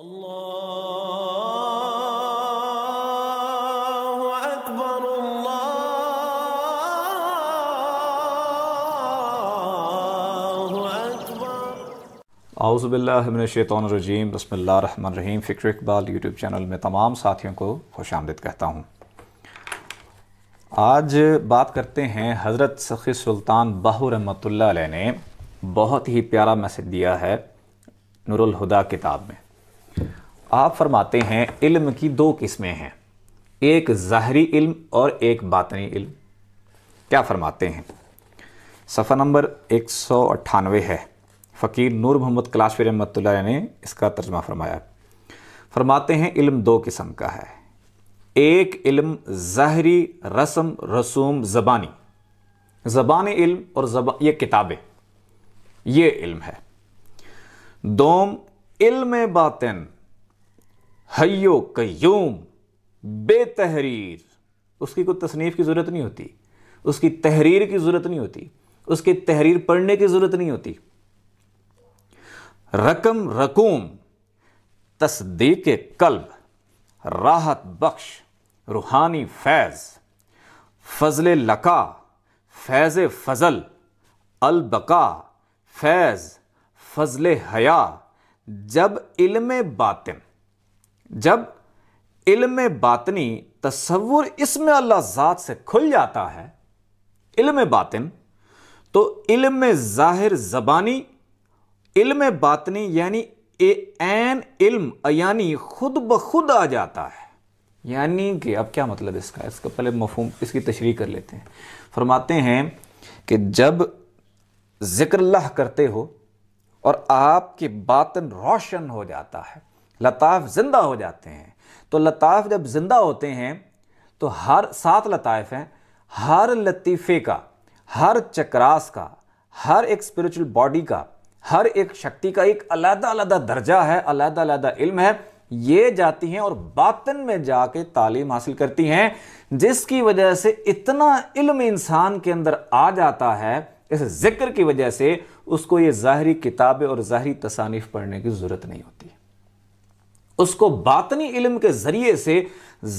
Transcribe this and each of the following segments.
الله أكبر الله أكبر रहीम फ़िक्र Iqbal YouTube channel में तमाम साथियों को खुश आमद कहता हूँ आज बात करते हैं हज़रत सखी सुल्तान बहू रहमत ने बहुत ही प्यारा मैसेज दिया है नुरुल किताब में आप फरमाते हैं इल्म की दो किस्में हैं एक ज़ाहरी इल्म और एक बातनी इल्म क्या फरमाते हैं सफ़ा नंबर एक सौ अट्ठानवे है फ़कीर नूर मोहम्मद कलाशवी रहमत ने इसका तर्जमा फरमाया फरमाते हैं इल्म दो किस्म का है एक इल्म ज़ाहरी रस्म रसूम ज़बानी ज़बानी इल्म और जबा ये किताबें ये इल्म है दोम इल्म बातन हयो कयूम बेतहरीर उसकी कोई तसनीफ़ की ज़रूरत नहीं होती उसकी तहरीर की ज़रूरत नहीं होती उसकी तहरीर पढ़ने की ज़रूरत नहीं होती रकम रकूम तस्दीक कल्ब राहत बख्श रूहानी फैज़ फजल लका फैज़ फजल अलबका फैज़ फजल हया जब इल्म बातिन जब इल्म बातनी तस्वुर इसमें अल्लाह ज़ात से खुल जाता है इल्म बातिन तो इल्म ज़ाहिर ज़बानी इल्म बातनी यानी एन इल्म यानी खुद ब खुद आ जाता है यानी कि अब क्या मतलब इसका इसका पहले मफहम इसकी तशरी कर लेते हैं फरमाते हैं कि जब ज़िक्र करते हो और आपकी बातन रोशन हो जाता है लताफ ज़िंदा हो जाते हैं तो लताफ जब ज़िंदा होते हैं तो हर सात लताइफ हैं हर लतीफ़े का हर चक्रास का हर एक स्पिरिचुअल बॉडी का हर एक शक्ति का एक अलहदा अलग दर्जा है अलहदा अलग इल्म है ये जाती हैं और बातन में जाके तालीम हासिल करती हैं जिसकी वजह से इतना इल्म इंसान के अंदर आ जाता है इस जिक्र की वजह से उसको ये ज़ाहरी किताबें और ज़ाहरी तसानीफ पढ़ने की ज़रूरत नहीं होती उसको बातनी इल्म के ज़रिए से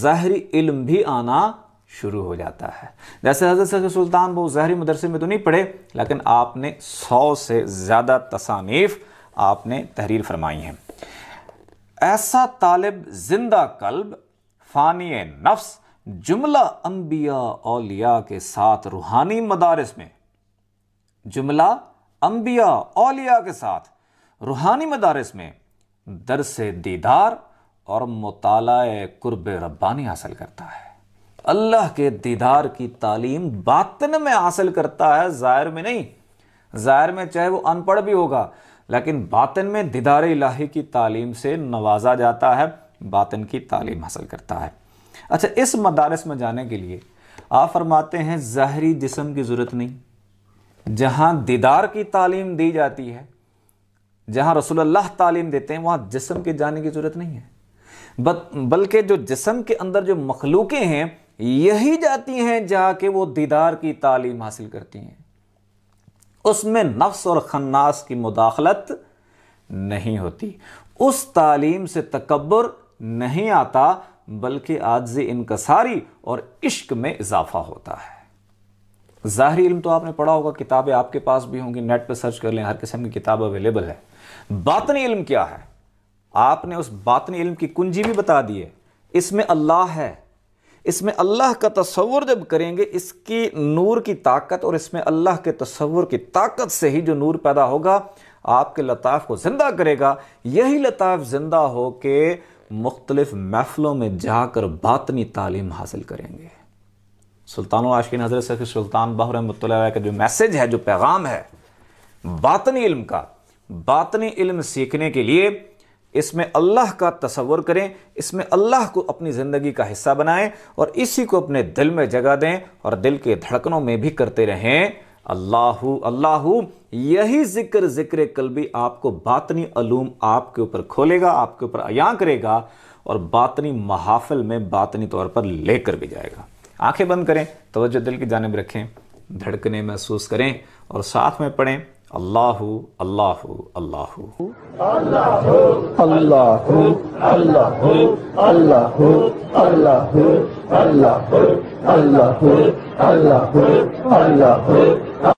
जहरी इल्म भी आना शुरू हो जाता है जैसे हजरत सुल्तान वो ज़हरी मदरसे में तो नहीं पढ़े लेकिन आपने सौ से ज़्यादा तसानीफ़ आपने तहरीर फरमाई हैं ऐसा तालब जिंदा कल्ब फ़ानी नफ्स जुमला अम्बिया ओलिया के साथ रूहानी मदारस में जुमला अम्बिया ओलिया के साथ रूहानी मदारस में दर से दीदार और मताल कुर्ब रब्बानी हासिल करता है अल्लाह के दीदार की तालीम बातन में हासिल करता है ज़ाहिर में नहीं ज़ाहिर में चाहे वो अनपढ़ भी होगा लेकिन बातन में दीदार इलाही की तालीम से नवाजा जाता है बातन की तालीम हासिल करता है अच्छा इस मदारस में जाने के लिए आप फरमाते हैं जहरी जिसम की ज़रूरत नहीं जहां दीदार की तालीम दी जाती है जहां रसूलुल्लाह तालीम देते हैं वहां जिसम के जाने की जरूरत नहीं है बल्कि जो जिसम के अंदर जो मखलूकें हैं यही जाती हैं जाके के वो दीदार की तालीम हासिल करती हैं उसमें नफ्स और खन्नास की मुदाखलत नहीं होती उस तालीम से तकबर नहीं आता बल्कि आज इनकसारी और इश्क में इजाफा होता है ज़ाहिर इल्म तो आपने पढ़ा होगा किताबें आपके पास भी होंगी नेट पर सर्च कर लें हर किस्म की किताब अवेलेबल है बातन इल्म क्या है आपने उस बातन इल्म की कुंजी भी बता दी है इसमें अल्लाह है इसमें अल्लाह का तस्वुर जब करेंगे इसकी नूर की ताकत और इसमें अल्लाह के तस्वुर की ताकत से ही जो नूर पैदा होगा आपके लताफ़ को ज़िंदा करेगा यही लताफ़ ज़िंदा हो के मुख्तलिफ़ महफ़लों में जाकर बातनी तालीम हासिल करेंगे सुल्तान आशी नजर से सुल्तान बहरमतल का जो मैसेज है जो पैगाम है बातनी इल्म का बातनी इल्म सीखने के लिए इसमें अल्लाह का तस्वर करें इसमें अल्लाह को अपनी ज़िंदगी का हिस्सा बनाएं और इसी को अपने दिल में जगह दें और दिल के धड़कनों में भी करते रहें अल्लाह अल्लाह यही जिक्र जिक्र कल भी आपको बातनी अलूम आपके ऊपर खोलेगा आपके ऊपर अयाँ करेगा और बातनी महाफिल में बातनी तौर पर लेकर भी जाएगा आंखें बंद करें तोज्जो दिल की जानब रखें धड़कने महसूस करें और साथ में पढ़ें अल्लाह अल्लाह अल्लाह अल्लाह अल्लाह अल्लाह अल्लाह अल्लाह अल्लाह अल्लाह अल्लाह अल्लाह